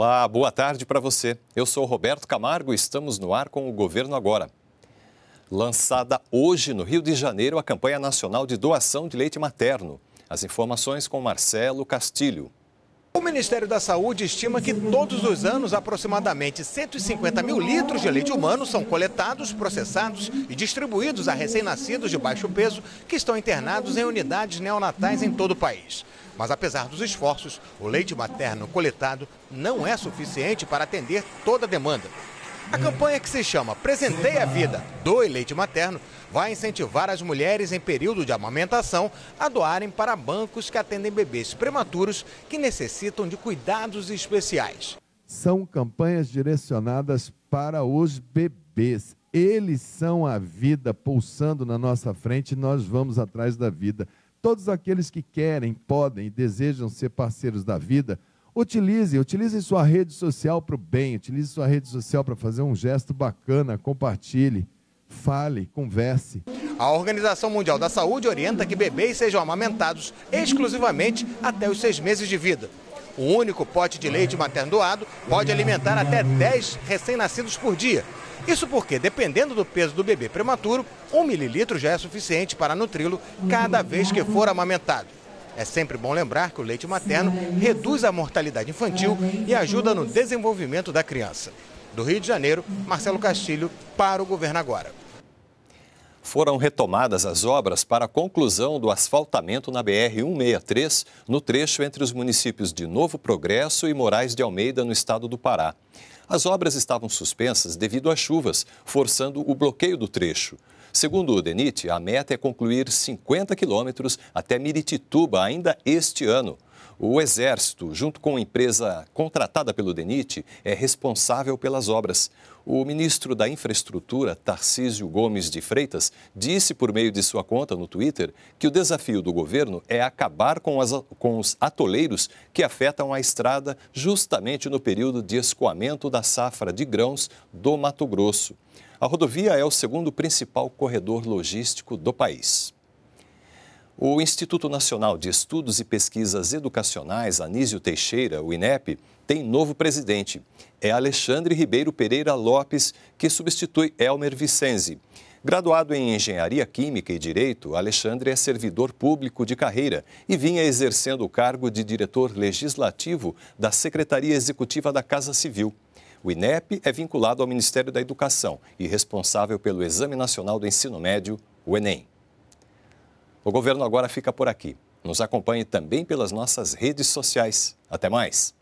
Olá, boa tarde para você. Eu sou Roberto Camargo e estamos no ar com o Governo Agora. Lançada hoje no Rio de Janeiro a campanha nacional de doação de leite materno. As informações com Marcelo Castilho. O Ministério da Saúde estima que todos os anos aproximadamente 150 mil litros de leite humano são coletados, processados e distribuídos a recém-nascidos de baixo peso que estão internados em unidades neonatais em todo o país. Mas apesar dos esforços, o leite materno coletado não é suficiente para atender toda a demanda. A campanha que se chama Presentei a Vida, Doe Leite Materno, vai incentivar as mulheres em período de amamentação a doarem para bancos que atendem bebês prematuros que necessitam de cuidados especiais. São campanhas direcionadas para os bebês. Eles são a vida pulsando na nossa frente e nós vamos atrás da vida. Todos aqueles que querem, podem e desejam ser parceiros da vida Utilize, utilize sua rede social para o bem, utilize sua rede social para fazer um gesto bacana, compartilhe, fale, converse. A Organização Mundial da Saúde orienta que bebês sejam amamentados exclusivamente até os seis meses de vida. O único pote de leite materno doado pode alimentar até 10 recém-nascidos por dia. Isso porque, dependendo do peso do bebê prematuro, um mililitro já é suficiente para nutri-lo cada vez que for amamentado. É sempre bom lembrar que o leite materno reduz a mortalidade infantil e ajuda no desenvolvimento da criança. Do Rio de Janeiro, Marcelo Castilho para o Governo Agora foram retomadas as obras para a conclusão do asfaltamento na BR-163, no trecho entre os municípios de Novo Progresso e Moraes de Almeida, no estado do Pará. As obras estavam suspensas devido às chuvas, forçando o bloqueio do trecho. Segundo o DENIT, a meta é concluir 50 quilômetros até Miritituba ainda este ano. O Exército, junto com a empresa contratada pelo DENIT, é responsável pelas obras. O ministro da Infraestrutura, Tarcísio Gomes de Freitas, disse por meio de sua conta no Twitter que o desafio do governo é acabar com, as, com os atoleiros que afetam a estrada justamente no período de escoamento da safra de grãos do Mato Grosso. A rodovia é o segundo principal corredor logístico do país. O Instituto Nacional de Estudos e Pesquisas Educacionais Anísio Teixeira, o INEP, tem novo presidente. É Alexandre Ribeiro Pereira Lopes, que substitui Elmer Vicenzi. Graduado em Engenharia Química e Direito, Alexandre é servidor público de carreira e vinha exercendo o cargo de diretor legislativo da Secretaria Executiva da Casa Civil. O INEP é vinculado ao Ministério da Educação e responsável pelo Exame Nacional do Ensino Médio, o Enem. O governo agora fica por aqui. Nos acompanhe também pelas nossas redes sociais. Até mais!